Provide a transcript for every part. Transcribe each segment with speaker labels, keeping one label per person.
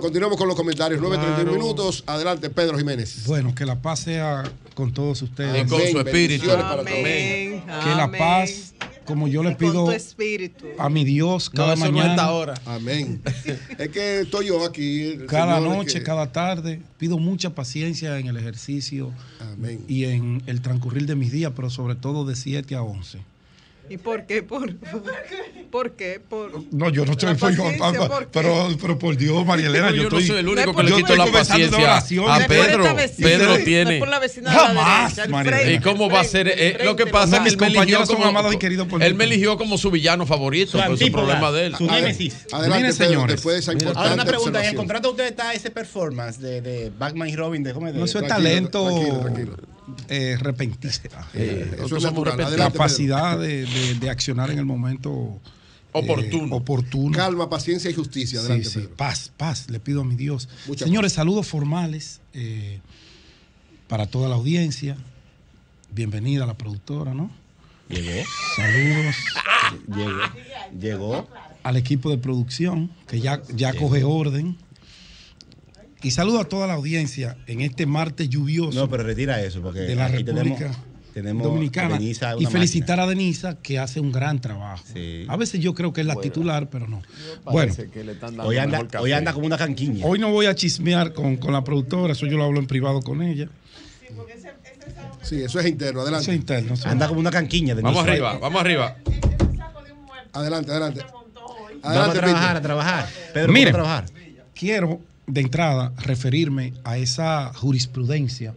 Speaker 1: Continuamos con los comentarios. 9.30 minutos. Adelante, Pedro Jiménez. Bueno, que la paz sea con todos ustedes. Y con su espíritu. Que la paz, como yo le pido a mi Dios cada mañana. ahora. Amén. es que
Speaker 2: estoy yo aquí. Cada noche,
Speaker 1: cada tarde. Pido mucha paciencia en el ejercicio y en el transcurrir de mis días, pero sobre todo de 7 a 11
Speaker 2: ¿Y por qué? ¿Por, ¿Por qué? Por, no, yo no estoy pero, pero, por
Speaker 1: Dios, María Elena, yo, yo estoy, no soy el único que le quito la paciencia a Pedro. Pedro tiene. Jamás, María Elena. ¿Y cómo va a ser? Eh, lo que pasa es que son amados y queridos por él me eligió como su villano favorito. Es pues, un problema de él. Su némesis. Adelante, señores. Ahora una pregunta. ¿En el contrato
Speaker 2: usted está ese performance de Batman y Robin? No, eso es talento.
Speaker 1: Eh, repentista. Eh, eh, eso Capacidad de, de, accionar en el momento
Speaker 2: oportuno.
Speaker 1: Calma, paciencia y justicia. Adelante, Paz, paz, le pido a mi Dios. Señores, saludos formales para toda la audiencia. Bienvenida a la productora, ¿no? Llegó. Saludos. Llegó. Llegó. Al equipo de producción, que ya, ya coge orden. Y saludo a toda la audiencia en este martes lluvioso. No, pero retira eso, porque de la República tenemos, Dominicana. y felicitar a Denisa, que hace un gran trabajo. A veces yo creo que es la titular, pero no. Bueno, hoy, anda, hoy anda como una canquiña. Hoy no voy a chismear con, con la productora, eso yo lo hablo en privado con ella. Sí, porque ese, es algo sí eso es interno, adelante. Eso es interno. anda como una canquiña. Denisa. Vamos arriba, vamos arriba.
Speaker 2: Adelante, adelante.
Speaker 1: Adelante, vamos a trabajar, a trabajar. Pedro, a trabajar. Quiero de entrada referirme a esa jurisprudencia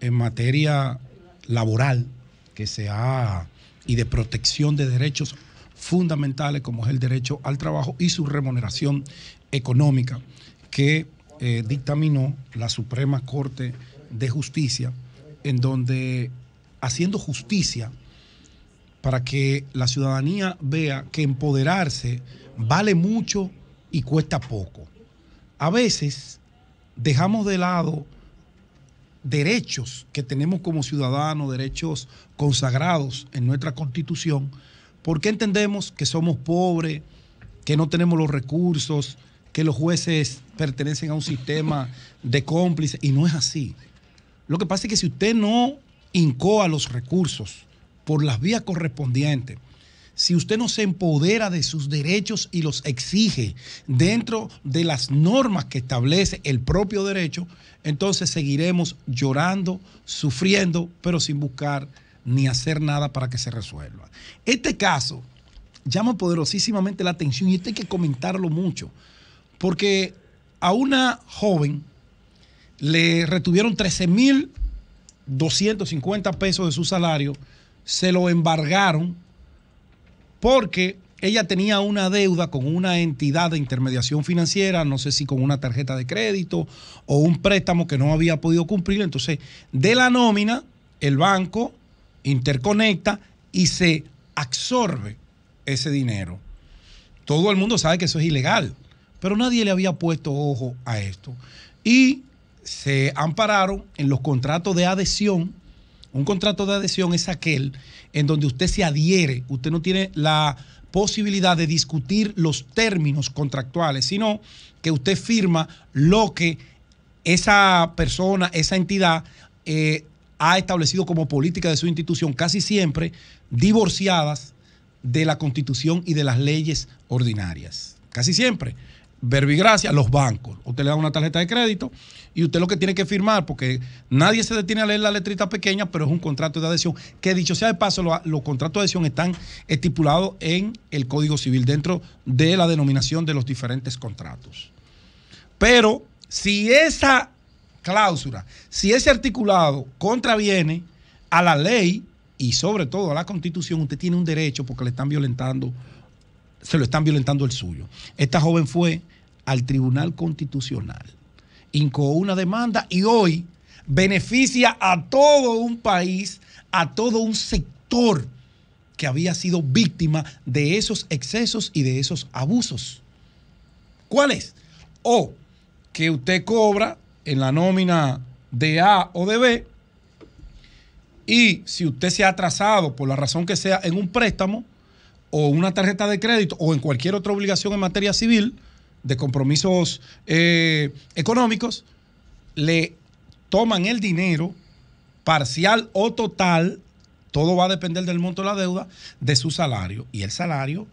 Speaker 1: en materia laboral que se ha y de protección de derechos fundamentales como es el derecho al trabajo y su remuneración económica que eh, dictaminó la Suprema Corte de Justicia en donde haciendo justicia para que la ciudadanía vea que empoderarse vale mucho y cuesta poco a veces dejamos de lado derechos que tenemos como ciudadanos, derechos consagrados en nuestra constitución, porque entendemos que somos pobres, que no tenemos los recursos, que los jueces pertenecen a un sistema de cómplices, y no es así. Lo que pasa es que si usted no incoa los recursos por las vías correspondientes, si usted no se empodera de sus derechos y los exige dentro de las normas que establece el propio derecho, entonces seguiremos llorando, sufriendo, pero sin buscar ni hacer nada para que se resuelva. Este caso llama poderosísimamente la atención y esto hay que comentarlo mucho, porque a una joven le retuvieron 13.250 pesos de su salario, se lo embargaron porque ella tenía una deuda con una entidad de intermediación financiera, no sé si con una tarjeta de crédito o un préstamo que no había podido cumplir. Entonces, de la nómina, el banco interconecta y se absorbe ese dinero. Todo el mundo sabe que eso es ilegal, pero nadie le había puesto ojo a esto. Y se ampararon en los contratos de adhesión un contrato de adhesión es aquel en donde usted se adhiere, usted no tiene la posibilidad de discutir los términos contractuales, sino que usted firma lo que esa persona, esa entidad eh, ha establecido como política de su institución, casi siempre divorciadas de la constitución y de las leyes ordinarias. Casi siempre verbigracia, los bancos. Usted le da una tarjeta de crédito y usted lo que tiene que firmar, porque nadie se detiene a leer la letrita pequeña, pero es un contrato de adhesión, que dicho sea de paso, los, los contratos de adhesión están estipulados en el Código Civil, dentro de la denominación de los diferentes contratos. Pero si esa cláusula, si ese articulado contraviene a la ley y sobre todo a la constitución, usted tiene un derecho porque le están violentando se lo están violentando el suyo. Esta joven fue al Tribunal Constitucional, incoó una demanda y hoy beneficia a todo un país, a todo un sector que había sido víctima de esos excesos y de esos abusos. ¿Cuál es? O que usted cobra en la nómina de A o de B y si usted se ha atrasado por la razón que sea en un préstamo, o una tarjeta de crédito o en cualquier otra obligación en materia civil de compromisos eh, económicos, le toman el dinero parcial o total, todo va a depender del monto de la deuda, de su salario. Y el salario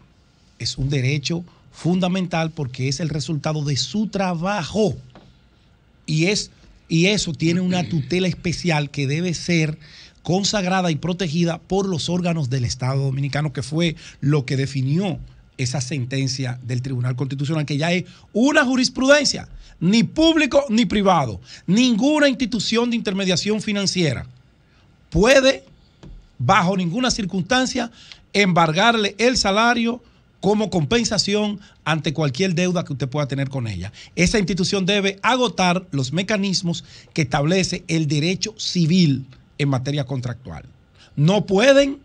Speaker 1: es un derecho fundamental porque es el resultado de su trabajo. Y, es, y eso tiene una tutela especial que debe ser consagrada y protegida por los órganos del Estado Dominicano, que fue lo que definió esa sentencia del Tribunal Constitucional, que ya es una jurisprudencia, ni público ni privado, ninguna institución de intermediación financiera puede, bajo ninguna circunstancia, embargarle el salario como compensación ante cualquier deuda que usted pueda tener con ella. Esa institución debe agotar los mecanismos que establece el derecho civil en materia contractual. No pueden,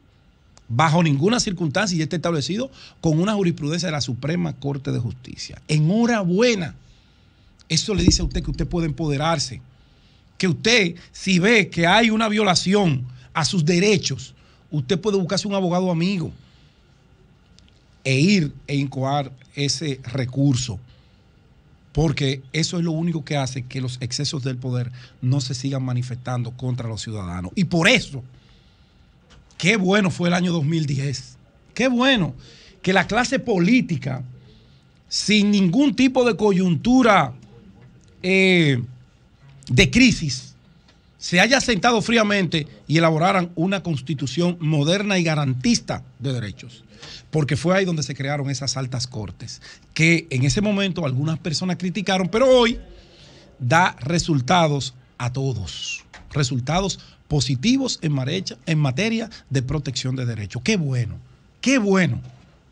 Speaker 1: bajo ninguna circunstancia, y está establecido con una jurisprudencia de la Suprema Corte de Justicia. Enhorabuena. Eso le dice a usted que usted puede empoderarse. Que usted, si ve que hay una violación a sus derechos, usted puede buscarse un abogado amigo e ir e incoar ese recurso porque eso es lo único que hace que los excesos del poder no se sigan manifestando contra los ciudadanos. Y por eso, qué bueno fue el año 2010, qué bueno que la clase política, sin ningún tipo de coyuntura eh, de crisis, se haya sentado fríamente y elaboraran una constitución moderna y garantista de derechos. Porque fue ahí donde se crearon esas altas cortes, que en ese momento algunas personas criticaron, pero hoy da resultados a todos, resultados positivos en, en materia de protección de derechos. Qué bueno, qué bueno.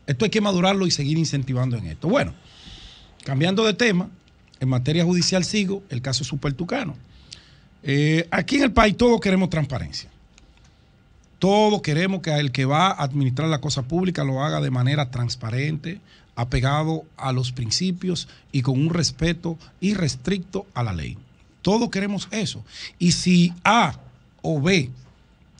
Speaker 1: Esto hay que madurarlo y seguir incentivando en esto. Bueno, cambiando de tema, en materia judicial sigo el caso Supertucano. Eh, aquí en el país todos queremos transparencia. Todos queremos que el que va a administrar la cosa pública lo haga de manera transparente, apegado a los principios y con un respeto irrestricto a la ley. Todos queremos eso. Y si A o B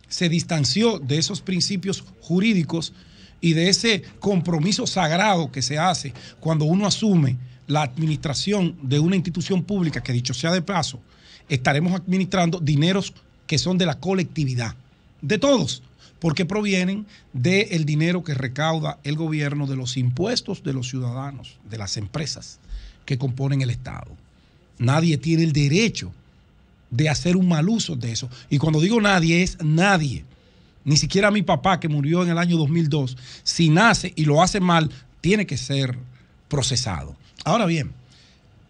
Speaker 1: se distanció de esos principios jurídicos y de ese compromiso sagrado que se hace cuando uno asume la administración de una institución pública, que dicho sea de paso, estaremos administrando dineros que son de la colectividad, de todos, porque provienen del dinero que recauda el gobierno de los impuestos de los ciudadanos, de las empresas que componen el Estado. Nadie tiene el derecho de hacer un mal uso de eso. Y cuando digo nadie, es nadie. Ni siquiera mi papá, que murió en el año 2002, si nace y lo hace mal, tiene que ser procesado. Ahora bien,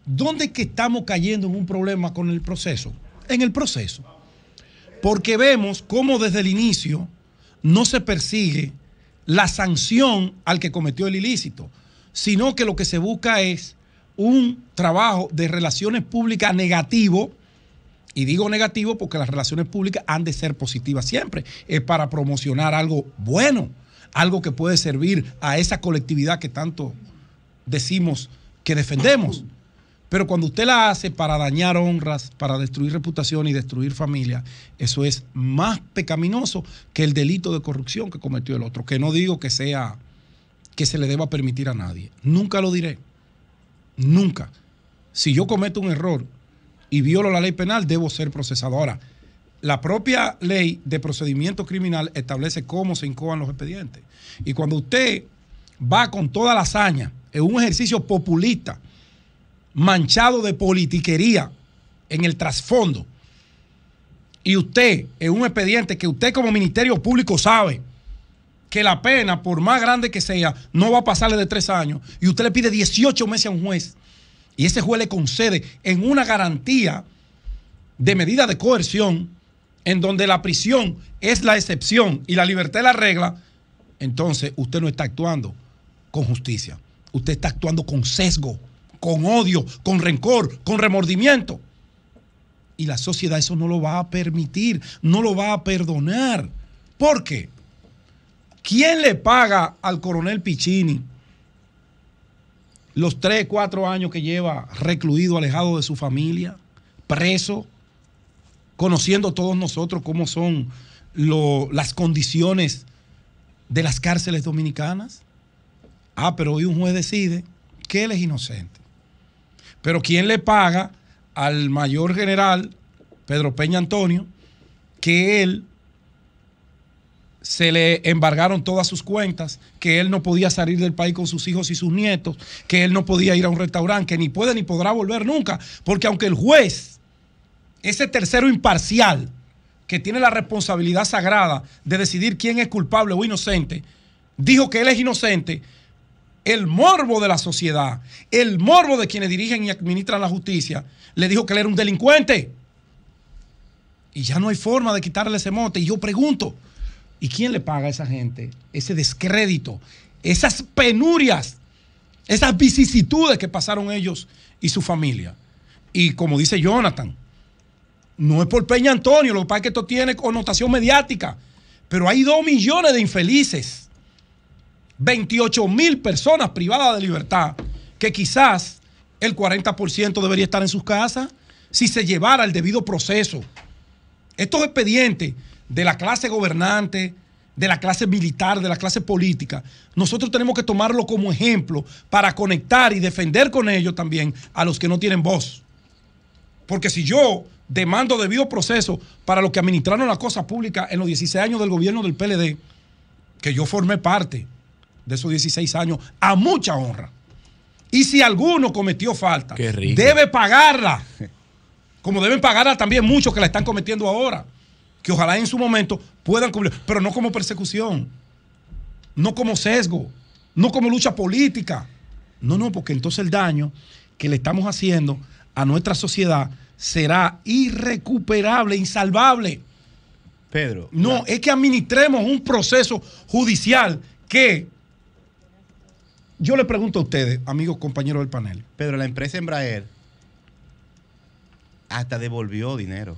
Speaker 1: ¿dónde es que estamos cayendo en un problema con el proceso? En el proceso. Porque vemos cómo desde el inicio no se persigue la sanción al que cometió el ilícito, sino que lo que se busca es un trabajo de relaciones públicas negativo, y digo negativo porque las relaciones públicas han de ser positivas siempre, es para promocionar algo bueno, algo que puede servir a esa colectividad que tanto decimos que defendemos. Pero cuando usted la hace para dañar honras, para destruir reputación y destruir familia, eso es más pecaminoso que el delito de corrupción que cometió el otro. Que no digo que sea que se le deba permitir a nadie. Nunca lo diré. Nunca. Si yo cometo un error y violo la ley penal, debo ser procesado. Ahora, la propia ley de procedimiento criminal establece cómo se incoan los expedientes. Y cuando usted va con toda la hazaña, es un ejercicio populista, manchado de politiquería en el trasfondo. Y usted, en un expediente que usted como Ministerio Público sabe que la pena, por más grande que sea, no va a pasarle de tres años, y usted le pide 18 meses a un juez, y ese juez le concede en una garantía de medida de coerción, en donde la prisión es la excepción y la libertad es la regla, entonces usted no está actuando con justicia usted está actuando con sesgo, con odio, con rencor, con remordimiento. Y la sociedad eso no lo va a permitir, no lo va a perdonar. ¿Por qué? ¿Quién le paga al coronel Piccini los tres, cuatro años que lleva recluido, alejado de su familia, preso, conociendo todos nosotros cómo son las condiciones de las cárceles dominicanas? Ah, pero hoy un juez decide que él es inocente. Pero ¿quién le paga al mayor general, Pedro Peña Antonio, que él se le embargaron todas sus cuentas, que él no podía salir del país con sus hijos y sus nietos, que él no podía ir a un restaurante, que ni puede ni podrá volver nunca, porque aunque el juez, ese tercero imparcial, que tiene la responsabilidad sagrada de decidir quién es culpable o inocente, dijo que él es inocente, el morbo de la sociedad, el morbo de quienes dirigen y administran la justicia, le dijo que él era un delincuente. Y ya no hay forma de quitarle ese mote. Y yo pregunto, ¿y quién le paga a esa gente ese descrédito, esas penurias, esas vicisitudes que pasaron ellos y su familia? Y como dice Jonathan, no es por Peña Antonio, lo que pasa es que esto tiene connotación mediática, pero hay dos millones de infelices 28 mil personas privadas de libertad, que quizás el 40% debería estar en sus casas si se llevara el debido proceso. Estos expedientes de la clase gobernante, de la clase militar, de la clase política, nosotros tenemos que tomarlo como ejemplo para conectar y defender con ellos también a los que no tienen voz. Porque si yo demando debido proceso para los que administraron la cosa pública en los 16 años del gobierno del PLD, que yo formé parte, de esos 16 años a mucha honra. Y si alguno cometió falta, debe pagarla. Como deben pagarla también muchos que la están cometiendo ahora. Que ojalá en su momento puedan cumplir, pero no como persecución, no como sesgo, no como lucha política. No, no, porque entonces el daño que le estamos haciendo a nuestra sociedad será irrecuperable, insalvable. Pedro. No, es que administremos un proceso judicial que yo le pregunto a ustedes, amigos, compañeros del panel. Pedro, la empresa Embraer
Speaker 2: hasta devolvió dinero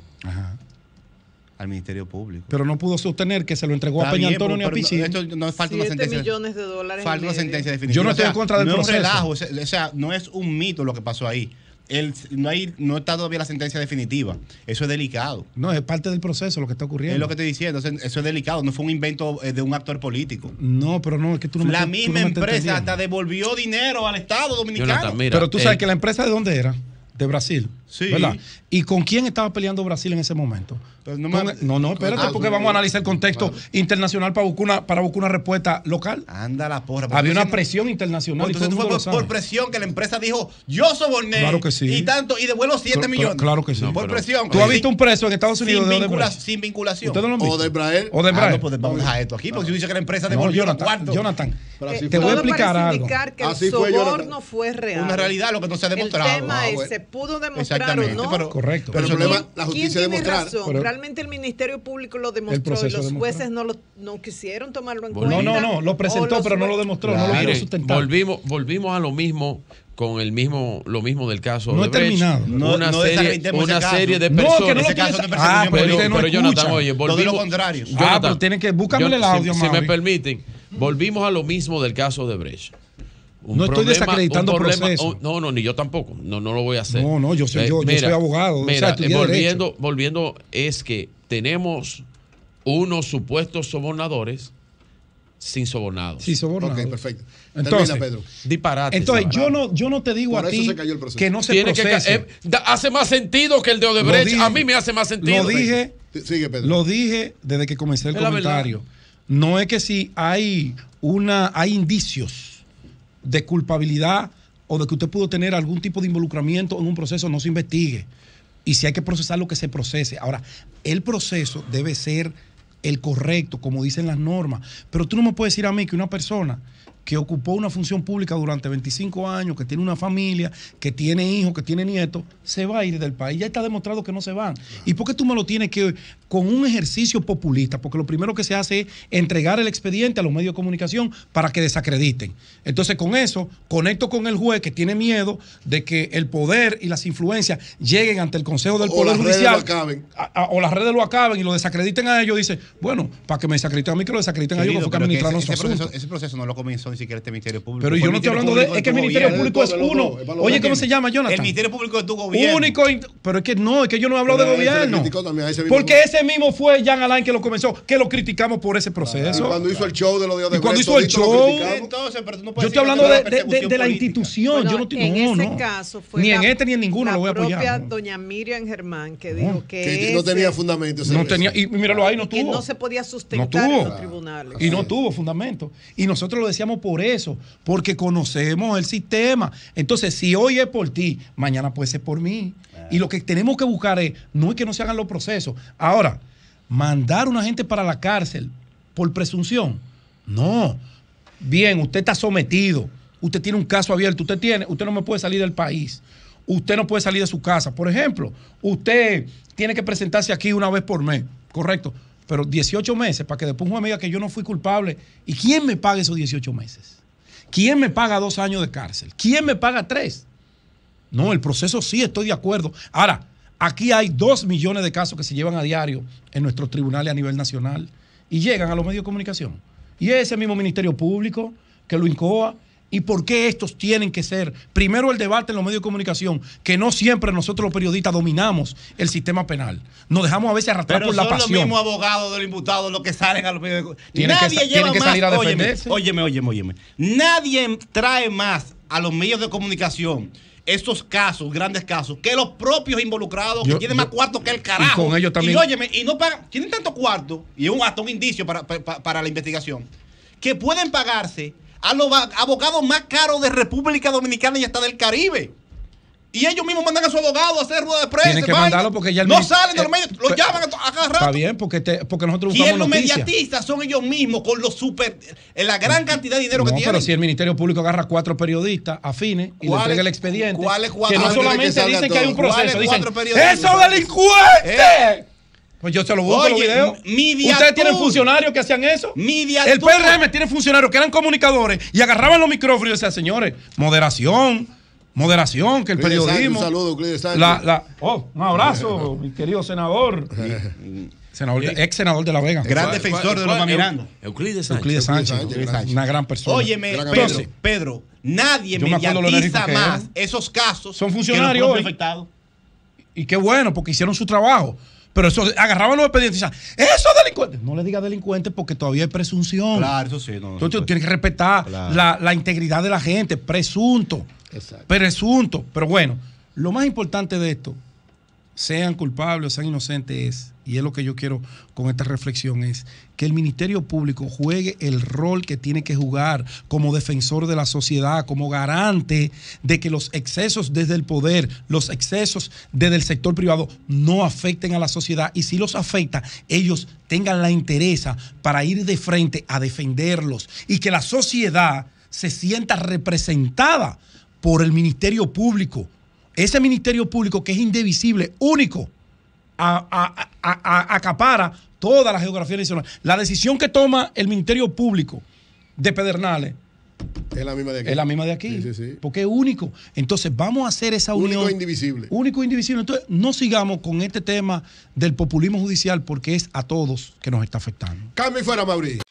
Speaker 2: al Ministerio Público.
Speaker 1: Pero no pudo sostener que se lo entregó a Peña Antonio ni a Pichín. no falta una sentencia. millones
Speaker 2: de dólares. Falta una sentencia definitiva. Yo no estoy en contra del no Relajo, o sea, no es un mito lo que pasó ahí no, hay, no está todavía la sentencia definitiva. Eso es delicado.
Speaker 1: No, es parte del proceso lo que está ocurriendo. Es lo que
Speaker 2: estoy diciendo. Eso es delicado. No fue un invento eh, de un actor político.
Speaker 1: No, pero no, es que tú no La misma empresa
Speaker 2: hasta devolvió dinero al Estado dominicano. pero tú sabes eh,
Speaker 1: que la empresa de dónde era? De Brasil. Sí. ¿Verdad? ¿Y con quién estaba peleando Brasil en ese momento? Pues no, no, no, espérate, ah, porque vamos a analizar el contexto internacional para buscar, una, para buscar una respuesta local. Anda la porra. Había una presión internacional. entonces fue por,
Speaker 2: presión que la empresa dijo, yo soborné. Claro que sí. Y tanto, y devuelvo 7 millones. Claro
Speaker 1: que sí. por presión. ¿Tú has visto un preso en Estados Unidos sin, de sin
Speaker 2: vinculación. ¿Ustedes ah, no lo O de Israel. O de Israel. vamos a esto aquí, porque tú dices que la empresa devolvió los cuartos. Jonathan, eh, te voy a explicar algo. que el soborno fue real. Una realidad, lo que no se ha demostrado. El tema ah, es, se pudo demostrar Exactamente, ¿no? pero,
Speaker 1: correcto. Pero el problema, la justicia ¿quién tiene razón? Pero,
Speaker 2: Realmente el Ministerio Público lo demostró y los jueces no, lo, no quisieron tomarlo en no, cuenta. No, no, no, lo presentó, pero no lo demostró, claro. no lo quiso sustentar.
Speaker 1: Volvimos, volvimos a lo mismo con el mismo lo mismo del caso no de he terminado no, una no serie una caso. serie de personas no, que no lo caso ah, de ah, pero, pero, pero Jonathan oye volvimos, lo contrario ah, Jonathan, pero tienen que búscame el audio si, si me permiten volvimos a lo mismo del caso de Brecht no estoy desacreditando problema, proceso. no, no, ni yo tampoco. No, no lo voy a hacer. No, no, yo soy, eh, yo, yo soy abogado. Mira, volviendo, volviendo, es que tenemos unos supuestos sobornadores sin sobornados. Sin sobornados. Ok, perfecto. Entonces, Termina, Pedro. Disparate. Entonces, yo no, yo no te digo a ti que no se Tiene procese. Eh, hace más sentido que el de Odebrecht. a mí me hace más sentido. Lo dije, Sigue, Pedro. Lo dije desde que comencé el comentario. No es que si hay una hay indicios de culpabilidad o de que usted pudo tener algún tipo de involucramiento en un proceso no se investigue. Y si hay que procesar lo que se procese. Ahora, el proceso debe ser el correcto, como dicen las normas. Pero tú no me puedes decir a mí que una persona que ocupó una función pública durante 25 años, que tiene una familia, que tiene hijos, que tiene nietos, se va a ir del país. Ya está demostrado que no se van. ¿Y por qué tú me lo tienes que con un ejercicio populista? Porque lo primero que se hace es entregar el expediente a los medios de comunicación para que desacrediten. Entonces, con eso, conecto con el juez que tiene miedo de que el poder y las influencias lleguen ante el Consejo del Poder Judicial. o las redes lo acaben y lo desacrediten a ellos. Dice, bueno, para que me desacrediten a mí, que lo desacrediten a ellos, que ese, ese, proceso,
Speaker 2: ese proceso no lo comienzo
Speaker 1: ni siquiera este Ministerio Público. Pero yo no estoy hablando de. Es que el Ministerio Público es uno. Oye, ¿cómo se llama, Jonathan? El Ministerio
Speaker 2: Público es tu gobierno. Único.
Speaker 1: Pero es que no, es que yo no he hablado de gobierno. porque ese mismo fue Jean Alain que lo comenzó, que lo criticamos por ese proceso. cuando hizo el show de los días de cuando hizo el show.
Speaker 2: yo estoy hablando de, la
Speaker 1: institución. yo no tengo En ese caso fue. Ni en este ni en ninguno lo voy a apoyar. propia
Speaker 2: doña Miriam Germán que dijo que. No tenía
Speaker 1: fundamento. No tenía. Y míralo ahí, no tuvo. no se
Speaker 2: podía sustentar en los tribunales. Y no
Speaker 1: tuvo fundamento. Y nosotros lo decíamos por eso, porque conocemos el sistema. Entonces, si hoy es por ti, mañana puede ser por mí. Y lo que tenemos que buscar es, no es que no se hagan los procesos. Ahora, mandar a una gente para la cárcel por presunción, no. Bien, usted está sometido, usted tiene un caso abierto, usted tiene, usted no me puede salir del país usted no puede salir de su casa. Por ejemplo, usted tiene que presentarse aquí una vez por mes, ¿correcto? pero 18 meses para que después un me diga que yo no fui culpable. ¿Y quién me paga esos 18 meses? ¿Quién me paga dos años de cárcel? ¿Quién me paga tres? No, el proceso sí, estoy de acuerdo. Ahora, aquí hay dos millones de casos que se llevan a diario en nuestros tribunales a nivel nacional y llegan a los medios de comunicación. Y es ese mismo Ministerio Público que lo incoa y por qué estos tienen que ser. Primero el debate en los medios de comunicación, que no siempre nosotros los periodistas dominamos el sistema penal. Nos dejamos a veces arrastrar por la pasión. Pero son los mismos
Speaker 2: abogados los imputados los que salen a los medios de Nadie lleva más. a defenderse. óyeme, óyeme, óyeme. Nadie trae más a los medios de comunicación estos casos, grandes casos, que los propios involucrados, que tienen más cuartos que el carajo. Y con ellos también. Y óyeme, y no pagan, tienen tanto cuarto, y es un, hasta un indicio para la investigación, que pueden pagarse a los abogados más caros de República Dominicana y hasta del Caribe. Y ellos mismos mandan a su abogado a hacer rueda de prensa. Tienen que mandarlo porque ya el No salen de los eh, medios, los llaman a, agarrar. Está
Speaker 1: bien, porque, porque nosotros buscamos Y los mediatistas
Speaker 2: son ellos mismos con los eh, la gran mm, cantidad de dinero que tienen. pero
Speaker 1: si el Ministerio Público agarra cuatro periodistas afines y le entrega el expediente. ¿Cuáles cuatro? Que no solamente dicen que hay un proceso, dicen, ¡esos delincuentes! Eh, pues yo se lo busco Ustedes tienen funcionarios que hacían eso. el PRM tiene funcionarios que eran comunicadores y agarraban los micrófonos y decían, señores, moderación. Moderación, que el periodismo. un saludo, la, Sánchez oh, un abrazo, mi querido senador. ex senador de La Vega. Gran defensor de los mamirando. Euclides Sánchez. Sánchez. Una gran persona. Óyeme,
Speaker 2: Pedro, nadie me mediatiza más
Speaker 1: esos casos. Son funcionarios. Que Y qué bueno, porque hicieron su trabajo. Pero eso, agarraban los expedientes y decían, esos delincuentes. No le diga delincuente porque todavía hay presunción. Claro,
Speaker 2: eso sí. No, Entonces
Speaker 1: tú tienes que respetar la, la, integridad de la gente, presunto. Exacto. Presunto. Pero bueno, lo más importante de esto sean culpables sean inocentes, y es lo que yo quiero con esta reflexión, es que el Ministerio Público juegue el rol que tiene que jugar como defensor de la sociedad, como garante de que los excesos desde el poder, los excesos desde el sector privado no afecten a la sociedad y si los afecta, ellos tengan la interés para ir de frente a defenderlos y que la sociedad se sienta representada por el Ministerio Público ese Ministerio Público que es indivisible, único, acapara toda la geografía nacional. La decisión que toma el Ministerio Público de Pedernales es la misma de aquí. Es la misma de aquí. Porque es único. Entonces, vamos a hacer esa unión. Único e indivisible. Único e indivisible. Entonces, no sigamos con este tema del populismo judicial porque es a todos que nos está afectando. Cambio y fuera, Mauricio!